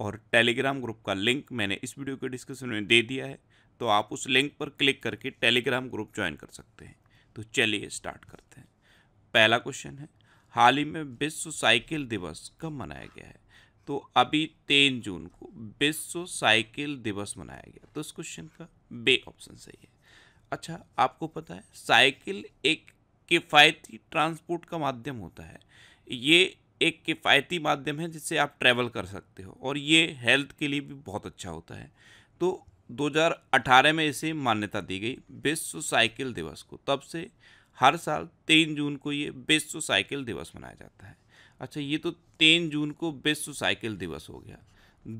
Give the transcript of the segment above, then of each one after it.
और Telegram group का link मैंने इस वीडियो के डिस्क्रिप्शन में दे दिया है तो आप उस लिंक पर क्लिक करके टेलीग्राम ग्रुप ज्वाइन कर सकते हैं तो चलिए स्टार्ट करते हैं पहला क्वेश्चन है हाल ही में विश्व साइकिल दिवस कब मनाया गया है तो अभी तीन जून को विश्व साइकिल दिवस मनाया गया तो इस क्वेश्चन का बे ऑप्शन सही है अच्छा आपको पता है साइकिल एक किफ़ायती ट्रांसपोर्ट का माध्यम होता है ये एक किफ़ायती माध्यम है जिससे आप ट्रैवल कर सकते हो और ये हेल्थ के लिए भी बहुत अच्छा होता है तो 2018 में इसे मान्यता दी गई विश्व साइकिल दिवस को तब से हर साल तीन जून को ये विश्व साइकिल दिवस मनाया जाता है अच्छा ये तो तीन जून को विश्व साइकिल दिवस हो गया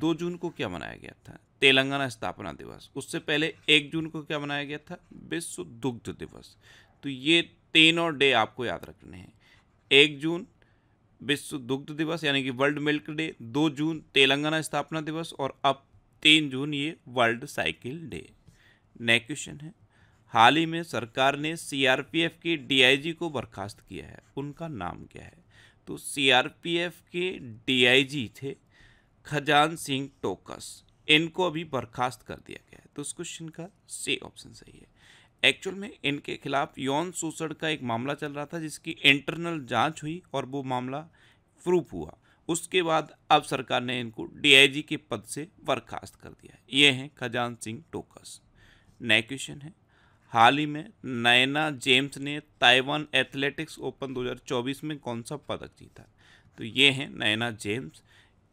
दो जून को क्या मनाया गया था तेलंगाना स्थापना दिवस उससे पहले एक जून को क्या मनाया गया था विश्व दुग्ध दिवस तो ये तीनों डे आपको याद रखने हैं एक जून विश्व दुग्ध दिवस यानी कि वर्ल्ड मिल्क डे दो जून तेलंगाना स्थापना दिवस और अब तीन जून ये world cycle day next question है हाल ही में सरकार ने सीआरपीएफ के डीआईजी को बर्खास्त किया है उनका नाम क्या है तो सीआरपीएफ के डीआईजी थे खजान सिंह टोकस इनको अभी बर्खास्त कर दिया गया है तो उस क्वेश्चन का सी ऑप्शन सही है एक्चुअल में इनके खिलाफ यौन शोषण का एक मामला चल रहा था जिसकी इंटरनल जांच हुई और वो मामला प्रूफ हुआ उसके बाद अब सरकार ने इनको डीआईजी के पद से बर्खास्त कर दिया ये हैं खजान सिंह टोकस नए क्वेश्चन है हाल ही में नैना जेम्स ने ताइवान एथलेटिक्स ओपन 2024 में कौन सा पदक जीता तो ये हैं नैना जेम्स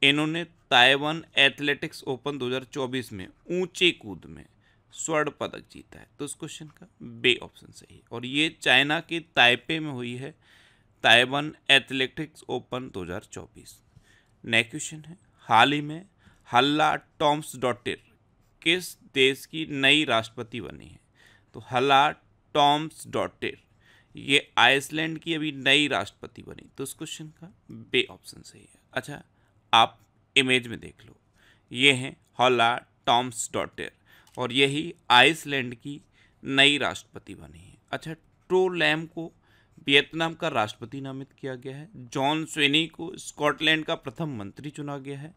इन्होंने ताइवान एथलेटिक्स ओपन 2024 में ऊंचे कूद में स्वर्ण पदक जीता है तो इस क्वेश्चन का बे ऑप्शन सही और ये चाइना के ताइपे में हुई है Taiwan athletics open 2024 next question है हाल ही में हल्ला टॉम्स डॉटिर किस देश की नई राष्ट्रपति बनी है तो हल्ला टॉम्स डॉटिर ये आइसलैंड की अभी नई राष्ट्रपति बनी तो इस क्वेश्चन का बे ऑप्शन सही है अच्छा आप इमेज में देख लो ये हैं हॉला टॉम्स डॉटर और यही आइसलैंड की नई राष्ट्रपति बनी है अच्छा ट्रो लैम को वियतनाम का राष्ट्रपति नामित किया गया है जॉन स्वेनी को स्कॉटलैंड का प्रथम मंत्री चुना गया है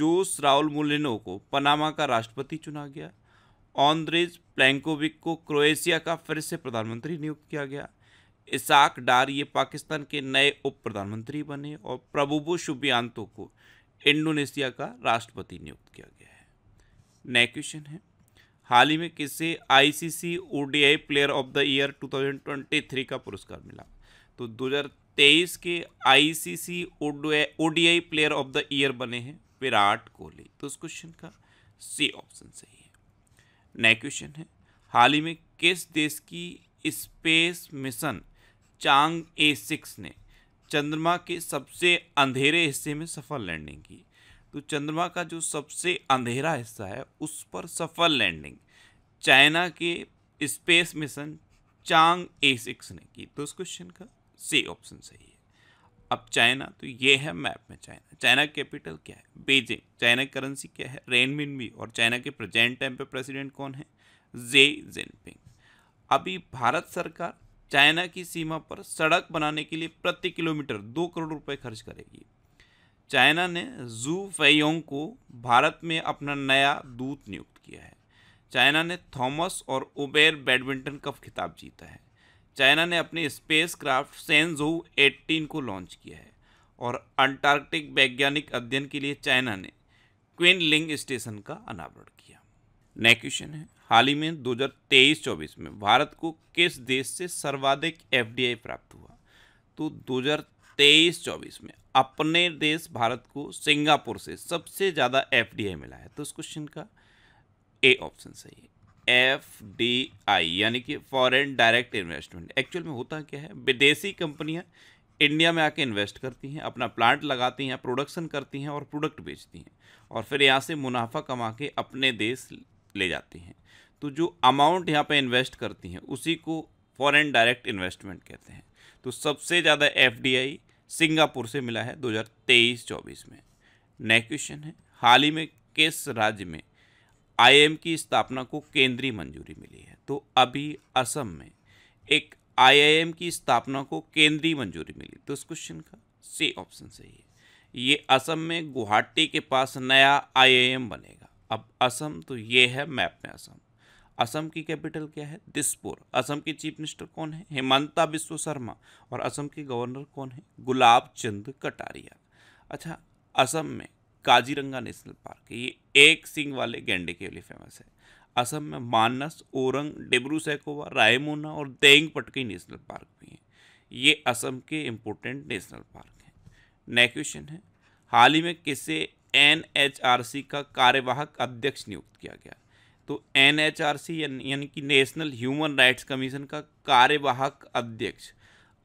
जोस राउल मुलिनो को पनामा का राष्ट्रपति चुना गया ऑन्द्रेज प्लैंकोविक को क्रोएशिया का फिर से प्रधानमंत्री नियुक्त किया गया इसाक डार ये पाकिस्तान के नए उप प्रधानमंत्री बने और प्रभुबो शुभियांतो को इंडोनेशिया का राष्ट्रपति नियुक्त किया गया है नया क्वेश्चन है हाल ही में किसे ICC ODI player of the year 2023 का पुरस्कार मिला तो 2023 के ICC ODI player of the year बने हैं विराट कोहली तो इस क्वेश्चन का सी ऑप्शन सही है नेक्स्ट क्वेश्चन है हाल ही में किस देश की space mission Chang'e six ने चंद्रमा के सबसे अंधेरे हिस्से में सफल लैंडिंग की तो चंद्रमा का जो सबसे अंधेरा हिस्सा है उस पर सफल लैंडिंग चाइना के space mission Chang'e six ने की तो उस क्वेश्चन का सी ऑप्शन सही है अब चाइना तो ये है मैप में चाइना चाइना कैपिटल क्या है बीजिंग चाइना करेंसी क्या है रेनमिन भी और चाइना के प्रेजेंट टाइम पे प्रेसिडेंट कौन है जे जिनपिंग अभी भारत सरकार चाइना की सीमा पर सड़क बनाने के लिए प्रति किलोमीटर दो करोड़ रुपए खर्च करेगी चाइना ने जू फेयोंग को भारत में अपना नया दूत नियुक्त किया है चाइना ने थॉमस और ओबेर बैडमिंटन कप खिताब जीता है चाइना ने अपने स्पेस क्राफ्ट सेंजू एटीन को लॉन्च किया है और अंटार्कटिक वैज्ञानिक अध्ययन के लिए चाइना ने क्वीन लिंग स्टेशन का अनावरण किया नेक्स्ट क्वेश्चन है हाल ही में 2023-24 में भारत को किस देश से सर्वाधिक एफडीआई प्राप्त हुआ तो तेईस चौबीस में अपने देश भारत को सिंगापुर से सबसे ज़्यादा एफ मिला है तो उस क्वेश्चन का ए ऑप्शन सही है एफ डी आई यानी कि फॉरेन डायरेक्ट इन्वेस्टमेंट एक्चुअल में होता क्या है विदेशी कंपनियां इंडिया में आके इन्वेस्ट करती हैं अपना प्लांट लगाती हैं प्रोडक्शन करती हैं और प्रोडक्ट बेचती हैं और फिर यहाँ से मुनाफा कमा के अपने देश ले जाती हैं तो जो अमाउंट यहाँ पे इन्वेस्ट करती हैं उसी को फॉरेन डायरेक्ट इन्वेस्टमेंट कहते हैं तो सबसे ज़्यादा एफ सिंगापुर से मिला है 2023-24 में नेक्स्ट क्वेश्चन है हाल ही में किस राज्य में आईएम की स्थापना को केंद्रीय मंजूरी मिली है तो अभी असम में एक आईआईएम की स्थापना को केंद्रीय मंजूरी मिली तो इस क्वेश्चन का सी ऑप्शन सही है ये असम में गुवाहाटी के पास नया आईआईएम बनेगा अब असम तो ये है मैप में असम असम की कैपिटल क्या है दिसपुर असम के चीफ मिनिस्टर कौन है हेमंता बिश्व शर्मा और असम के गवर्नर कौन है गुलाब चंद कटारिया अच्छा असम में काजीरंगा नेशनल पार्क ये एक सिंह वाले गेंडे के लिए फेमस है असम में मानस ओरंग डिब्रू सैकोवा रायमोना और देंग पटकी नेशनल पार्क भी हैं ये असम के इम्पोर्टेंट नेशनल पार्क हैं नेक्स्ट क्वेश्चन है हाल ही में किसे एन का कार्यवाहक अध्यक्ष नियुक्त किया गया तो एन एच आर सी यानी कि नेशनल ह्यूमन राइट्स कमीशन का कार्यवाहक अध्यक्ष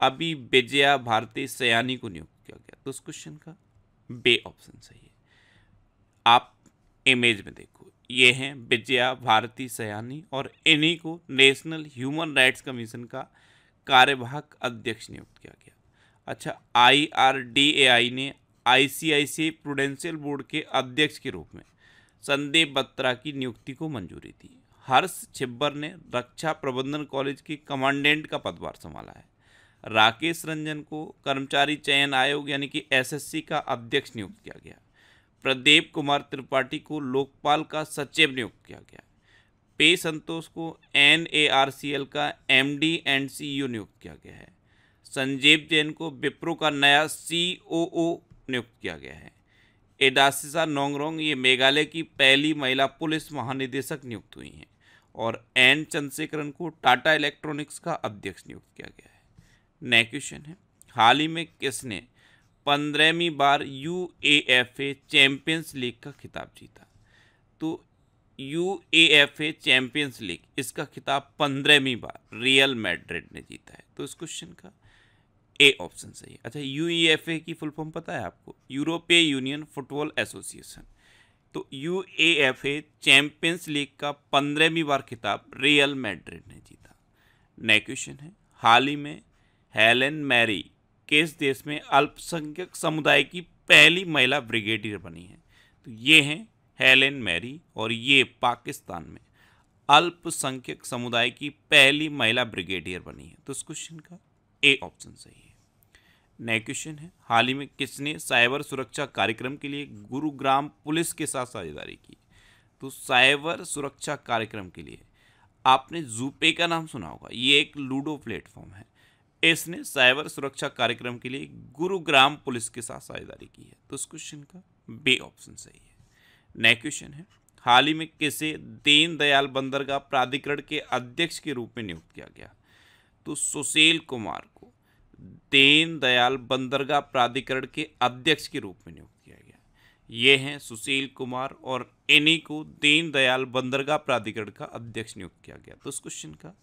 अभी विजया भारती सयानी को नियुक्त किया गया तो उस क्वेश्चन का बे ऑप्शन सही है आप इमेज में देखो ये हैं विजया भारती सयानी और इन्हीं को नेशनल ह्यूमन राइट्स कमीशन का कार्यवाहक अध्यक्ष नियुक्त किया गया अच्छा आई आर डी ए आई ने आई सी आई सी प्रूडेंशियल बोर्ड के अध्यक्ष के रूप में संदीप बत्रा की नियुक्ति को मंजूरी दी हर्ष छिब्बर ने रक्षा प्रबंधन कॉलेज के कमांडेंट का पदभार संभाला है राकेश रंजन को कर्मचारी चयन आयोग यानी कि एसएससी का अध्यक्ष नियुक्त किया गया प्रदीप कुमार त्रिपाठी को लोकपाल का सचिव नियुक्त किया गया पे संतोष को एन का एम डी एंड सी नियुक्त किया गया है संजीव जैन को विप्रो का नया सी नियुक्त किया गया है एडासिसा नोंगरोंग ये मेघालय की पहली महिला पुलिस महानिदेशक नियुक्त हुई हैं और एन चंद्रशेखरन को टाटा इलेक्ट्रॉनिक्स का अध्यक्ष नियुक्त किया गया है नया क्वेश्चन है हाल ही में किसने पंद्रहवीं बार U A F A champions league का खिताब जीता तो U A F A champions league इसका खिताब पंद्रहवीं बार रियल मैड्रिड ने जीता है तो इस क्वेश्चन का ए ऑप्शन सही अच्छा यू ई एफ ए की फुल फॉर्म पता है आपको यूरोपीय यूनियन फुटबॉल एसोसिएशन तो U A A F champions league का पंद्रहवीं बार खिताब रियल मैड्रिड ने जीता नेक्स्ट क्वेश्चन है हाल ही में हेलेन मैरी किस देश में अल्पसंख्यक समुदाय की पहली महिला ब्रिगेडियर बनी है तो ये हैं हेलेन मैरी और ये पाकिस्तान में अल्पसंख्यक समुदाय की पहली महिला ब्रिगेडियर बनी है तो इस क्वेश्चन का ए ऑप्शन सही है नया क्वेश्चन है हाल ही में किसने साइबर सुरक्षा कार्यक्रम के लिए गुरुग्राम पुलिस के साथ साझेदारी की तो साइबर सुरक्षा कार्यक्रम के लिए आपने जूपे का नाम सुना होगा ये एक लूडो प्लेटफॉर्म है इसने साइबर सुरक्षा कार्यक्रम के लिए गुरुग्राम पुलिस के साथ साझेदारी की है तो इस क्वेश्चन का बे ऑप्शन सही है नया क्वेश्चन है हाल ही में किसे दीन दयाल बंदरगाह प्राधिकरण के अध्यक्ष के रूप में नियुक्त किया गया तो सुशील कुमार को दीन दयाल बंदरगाह प्राधिकरण के अध्यक्ष के रूप में नियुक्त किया गया ये हैं सुशील कुमार और इन्हीं को दीन दयाल बंदरगाह प्राधिकरण का अध्यक्ष नियुक्त किया गया तो इस क्वेश्चन का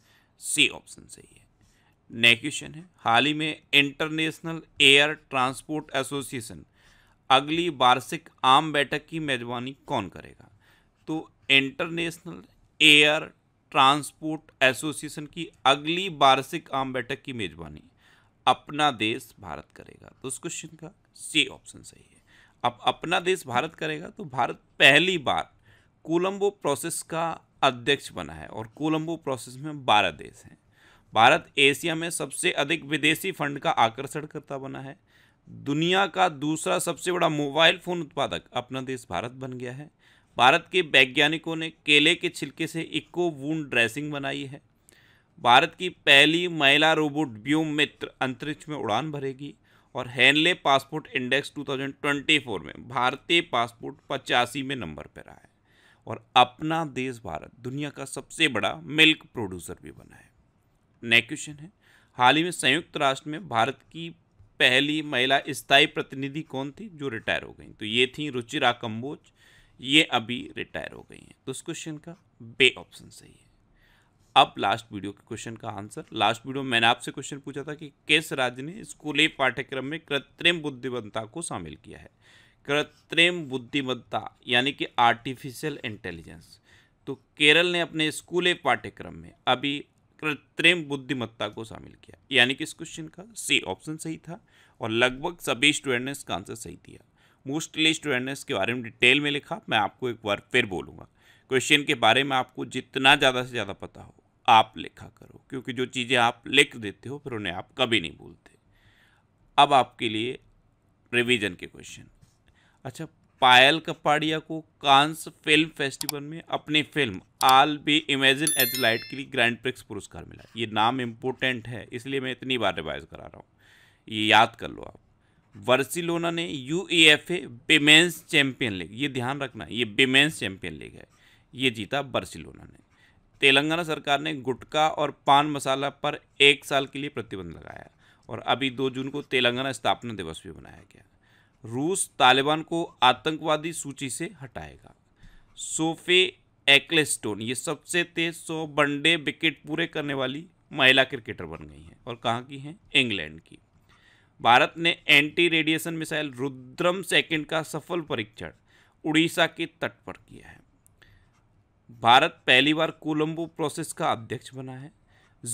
सी ऑप्शन सही है नेक्स्ट क्वेश्चन है हाल ही में इंटरनेशनल एयर ट्रांसपोर्ट एसोसिएशन अगली वार्षिक आम बैठक की मेजबानी कौन करेगा तो इंटरनेशनल एयर ट्रांसपोर्ट एसोसिएशन की अगली वार्षिक आम बैठक की मेजबानी अपना देश भारत करेगा तो उस क्वेश्चन का सी ऑप्शन सही है अब अपना देश भारत करेगा तो भारत पहली बार कोलंबो प्रोसेस का अध्यक्ष बना है और कोलंबो प्रोसेस में बारह देश हैं भारत एशिया में सबसे अधिक विदेशी फंड का आकर्षण करता बना है दुनिया का दूसरा सबसे बड़ा मोबाइल फ़ोन उत्पादक अपना देश भारत बन गया है भारत के वैज्ञानिकों ने केले के छिलके से इको वून ड्रेसिंग बनाई है भारत की पहली महिला रोबोट व्यूम मित्र अंतरिक्ष में उड़ान भरेगी और हैनले पासपोर्ट इंडेक्स 2024 में भारतीय पासपोर्ट पचासी में नंबर पर रहा है और अपना देश भारत दुनिया का सबसे बड़ा मिल्क प्रोड्यूसर भी बना है नेक्स्ट क्वेश्चन है हाल ही में संयुक्त राष्ट्र में भारत की पहली महिला स्थायी प्रतिनिधि कौन थी जो रिटायर हो गई तो ये थी रुचिरा कम्बोज ये अभी रिटायर हो गई हैं तो उस क्वेश्चन का बे ऑप्शन सही है अब लास्ट वीडियो के क्वेश्चन का आंसर लास्ट वीडियो मैंने आपसे क्वेश्चन पूछा था कि किस राज्य ने स्कूली पाठ्यक्रम में कृत्रिम बुद्धिमत्ता को शामिल किया है कृत्रिम बुद्धिमत्ता यानी कि आर्टिफिशियल इंटेलिजेंस तो केरल ने अपने स्कूली पाठ्यक्रम में अभी कृत्रिम बुद्धिमत्ता को शामिल किया यानी कि इस क्वेश्चन का सी ऑप्शन सही था और लगभग सभी स्टूडेंट ने इसका आंसर सही दिया मोस्टली स्टूडेंट ने इसके बारे में डिटेल में लिखा मैं आपको एक बार फिर बोलूँगा क्वेश्चन के बारे में आपको जितना ज़्यादा से ज़्यादा पता हो आप लिखा करो क्योंकि जो चीज़ें आप लिख देते हो फिर उन्हें आप कभी नहीं भूलते अब आपके लिए रिवीजन के क्वेश्चन अच्छा पायल कपाड़िया को कांस फिल्म फेस्टिवल में अपनी film all we imagine as light के लिए ग्रैंड प्रिक्स पुरस्कार मिला ये नाम इम्पोर्टेंट है इसलिए मैं इतनी बार रिवाइज करा रहा हूँ ये याद कर लो आप वर्सिलोना ने U E F A women's champion league ये ध्यान रखना ये विमेंस चैम्पियन लीग है ये जीता बर्सिलोना ने तेलंगाना सरकार ने गुटखा और पान मसाला पर एक साल के लिए प्रतिबंध लगाया और अभी दो जून को तेलंगाना स्थापना दिवस भी मनाया गया रूस तालिबान को आतंकवादी सूची से हटाएगा सोफे एक्लेस्टोन ये सबसे तेज सौ वनडे विकेट पूरे करने वाली महिला क्रिकेटर बन गई हैं और कहाँ की हैं इंग्लैंड की भारत ने anti radiation missile Rudram second का सफल परीक्षण उड़ीसा के तट पर किया है भारत पहली बार कोलंबो प्रोसेस का अध्यक्ष बना है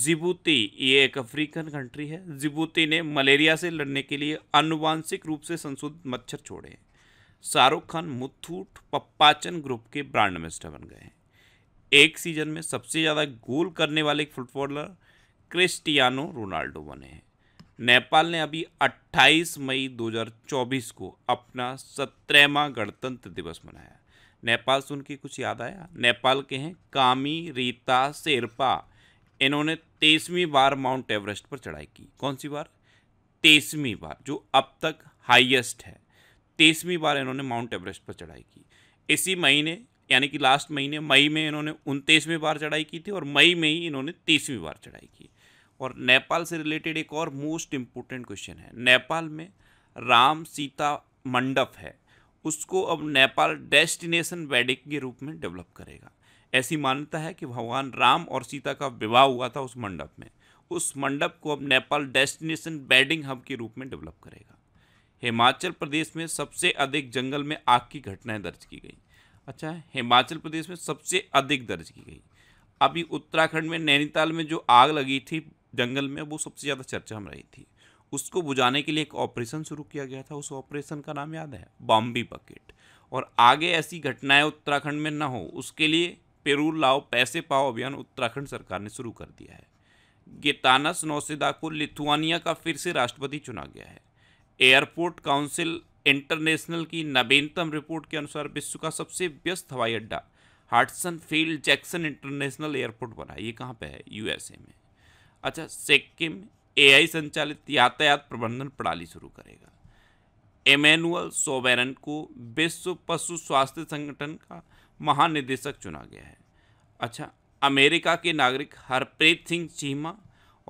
जिबूती ये एक अफ्रीकन कंट्री है जिबूती ने मलेरिया से लड़ने के लिए अनुवांशिक रूप से संशोधित मच्छर छोड़े हैं शाहरुख खान मुथूट पप्पाचन ग्रुप के ब्रांड मिनिस्टर बन गए हैं एक सीजन में सबसे ज़्यादा गोल करने वाले फुटबॉलर क्रिस्टियानो रोनाल्डो बने हैं नेपाल ने अभी 28 मई 2024 को अपना सत्रहवा गणतंत्र दिवस मनाया नेपाल से उनकी कुछ याद आया नेपाल के हैं कामी रीता शेरपा इन्होंने तेईसवीं बार माउंट एवरेस्ट पर चढ़ाई की कौन सी बार तेईसवीं बार जो अब तक हाईएस्ट है तेईसवीं बार इन्होंने माउंट एवरेस्ट पर चढ़ाई की इसी महीने यानी कि लास्ट महीने मई में इन्होंने उनतीसवीं बार चढ़ाई की थी और मई में ही इन्होंने तीसवीं बार चढ़ाई की और नेपाल से रिलेटेड एक और मोस्ट इम्पोर्टेंट क्वेश्चन है नेपाल में राम सीता मंडप है उसको अब नेपाल डेस्टिनेशन वेडिंग के रूप में डेवलप करेगा ऐसी मान्यता है कि भगवान राम और सीता का विवाह हुआ था उस मंडप में उस मंडप को अब नेपाल डेस्टिनेशन बैडिंग हब के रूप में डेवलप करेगा हिमाचल प्रदेश में सबसे अधिक जंगल में आग की घटनाएं दर्ज की गई अच्छा हिमाचल प्रदेश में सबसे अधिक दर्ज की गई अभी उत्तराखंड में नैनीताल में जो आग लगी थी जंगल में वो सबसे ज़्यादा चर्चा में रही थी उसको बुझाने के लिए एक ऑपरेशन शुरू किया गया था उस ऑपरेशन का नाम याद है बॉम्बी बकेट और आगे ऐसी घटनाएं उत्तराखंड में ना हो उसके लिए पेरूर लाओ पैसे पाओ अभियान उत्तराखंड सरकार ने शुरू कर दिया है गेतानस नौसेदा को लिथुआनिया का फिर से राष्ट्रपति चुना गया है एयरपोर्ट काउंसिल इंटरनेशनल की नवीनतम रिपोर्ट के अनुसार विश्व का सबसे व्यस्त हवाई अड्डा Hartsfield Jackson international airport बना ये कहाँ पे है यूएसए में अच्छा सिक्किम एआई संचालित यातायात प्रबंधन प्रणाली शुरू करेगा एमेनुअल सोवेरन को विश्व पशु स्वास्थ्य संगठन का महानिदेशक चुना गया है अच्छा अमेरिका के नागरिक हरप्रीत सिंह चीमा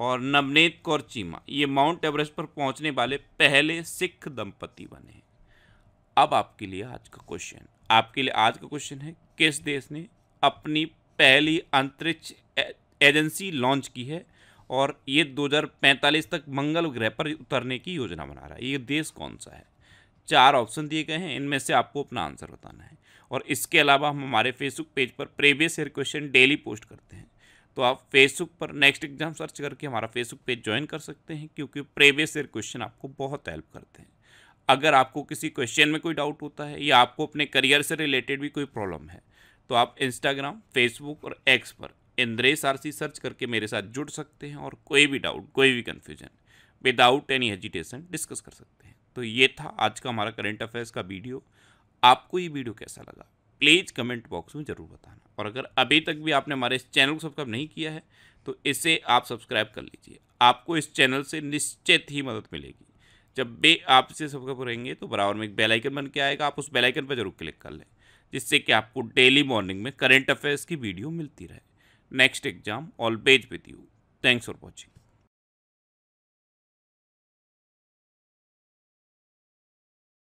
और नवनीत कौर चीमा ये माउंट एवरेस्ट पर पहुंचने वाले पहले सिख दंपति बने हैं अब आपके लिए आज का क्वेश्चन आपके लिए आज का क्वेश्चन है किस देश ने अपनी पहली अंतरिक्ष एजेंसी लॉन्च की है और ये 2045 तक मंगल ग्रह पर उतरने की योजना बना रहा है ये देश कौन सा है चार ऑप्शन दिए गए हैं इनमें से आपको अपना आंसर बताना है और इसके अलावा हम हमारे फेसबुक पेज पर previous year question daily post करते हैं तो आप फेसबुक पर नेक्स्ट एग्जाम सर्च करके हमारा फेसबुक पेज ज्वाइन कर सकते हैं क्योंकि प्रीवियस ईयर क्वेश्चन आपको बहुत हेल्प करते हैं अगर आपको किसी क्वेश्चन में कोई डाउट होता है या आपको अपने करियर से रिलेटेड भी कोई प्रॉब्लम है तो आप इंस्टाग्राम फेसबुक और एक्स पर इंद्रेश आरसी सर्च करके मेरे साथ जुड़ सकते हैं और कोई भी डाउट कोई भी confusion without any hesitation discuss कर सकते हैं तो ये था आज का हमारा करेंट अफेयर्स का वीडियो आपको ये वीडियो कैसा लगा प्लीज़ कमेंट बॉक्स में ज़रूर बताना और अगर अभी तक भी आपने हमारे इस चैनल को सब्सक्राइब नहीं किया है तो इसे आप सब्सक्राइब कर लीजिए आपको इस चैनल से निश्चित ही मदद मिलेगी जब भी आप इसे सब्सक्राइब करेंगे तो बराबर में एक बेल आइकन बन के आएगा आप उस बेल आइकन पर जरूर क्लिक कर लें जिससे कि आपको डेली मॉर्निंग में करेंट अफेयर्स की वीडियो मिलती रहे next exam all best with you thanks for watching